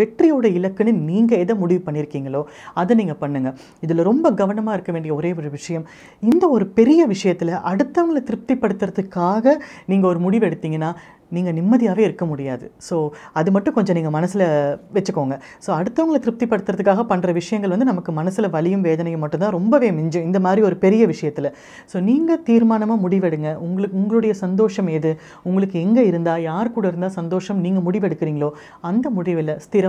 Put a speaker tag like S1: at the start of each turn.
S1: வெற்றியோட இலக்குன்னு நீங்கள் எதை முடிவு பண்ணியிருக்கீங்களோ அதை நீங்கள் பண்ணுங்கள் இதில் ரொம்ப கவனமாக இருக்க வேண்டிய ஒரே ஒரு விஷயம் இந்த ஒரு பெரிய விஷயத்தில் அடுத்தவங்களை திருப்திப்படுத்துறதுக்காக நீங்கள் ஒரு முடிவு எடுத்தீங்கன்னா நீங்கள் நிம்மதியாகவே இருக்க முடியாது ஸோ அது மட்டும் கொஞ்சம் நீங்கள் மனசில் வச்சுக்கோங்க ஸோ அடுத்தவங்களை திருப்திப்படுத்துறதுக்காக பண்ணுற விஷயங்கள் வந்து நமக்கு மனசில் வலியும் வேதனையும் மட்டும்தான் ரொம்பவே மிஞ்சும் இந்த மாதிரி ஒரு பெரிய விஷயத்தில் ஸோ நீங்கள் தீர்மானமாக முடிவெடுங்க உங்களுக்கு உங்களுடைய சந்தோஷம் எது உங்களுக்கு எங்கே இருந்தால் யார் கூட இருந்தால் சந்தோஷம் நீங்கள் முடிவெடுக்கிறீங்களோ அந்த முடிவில் ஸ்திரம்